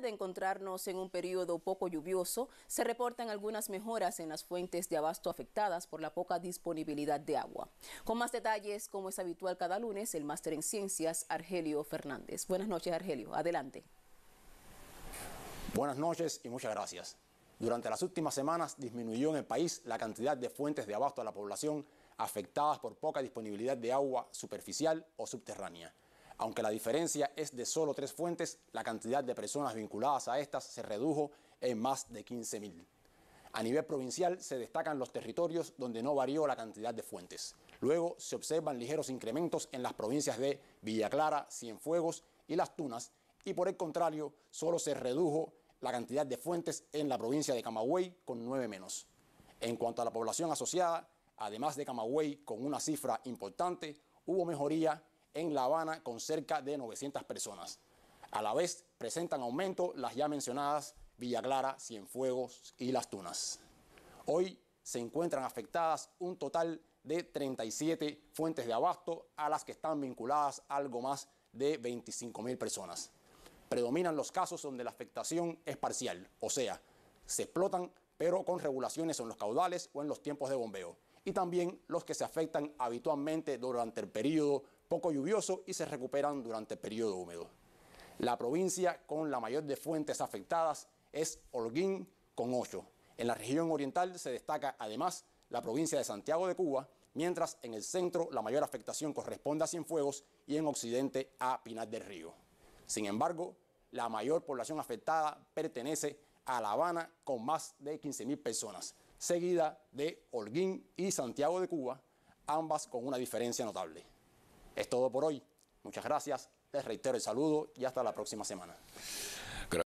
de encontrarnos en un periodo poco lluvioso, se reportan algunas mejoras en las fuentes de abasto afectadas por la poca disponibilidad de agua. Con más detalles, como es habitual cada lunes, el máster en ciencias, Argelio Fernández. Buenas noches, Argelio. Adelante. Buenas noches y muchas gracias. Durante las últimas semanas disminuyó en el país la cantidad de fuentes de abasto a la población afectadas por poca disponibilidad de agua superficial o subterránea. Aunque la diferencia es de solo tres fuentes, la cantidad de personas vinculadas a estas se redujo en más de 15.000. A nivel provincial se destacan los territorios donde no varió la cantidad de fuentes. Luego se observan ligeros incrementos en las provincias de Villa Clara, Cienfuegos y Las Tunas y por el contrario solo se redujo la cantidad de fuentes en la provincia de Camagüey con nueve menos. En cuanto a la población asociada, además de Camagüey con una cifra importante, hubo mejoría en La Habana con cerca de 900 personas. A la vez presentan aumento las ya mencionadas Villa Clara, Cienfuegos y Las Tunas. Hoy se encuentran afectadas un total de 37 fuentes de abasto a las que están vinculadas algo más de 25.000 personas. Predominan los casos donde la afectación es parcial, o sea, se explotan pero con regulaciones en los caudales o en los tiempos de bombeo, y también los que se afectan habitualmente durante el periodo poco lluvioso y se recuperan durante el periodo húmedo. La provincia con la mayor de fuentes afectadas es Holguín con 8. En la región oriental se destaca además la provincia de Santiago de Cuba, mientras en el centro la mayor afectación corresponde a Cienfuegos y en occidente a Pinar del Río. Sin embargo, la mayor población afectada pertenece a La Habana con más de 15.000 personas, seguida de Holguín y Santiago de Cuba, ambas con una diferencia notable. Es todo por hoy. Muchas gracias, les reitero el saludo y hasta la próxima semana.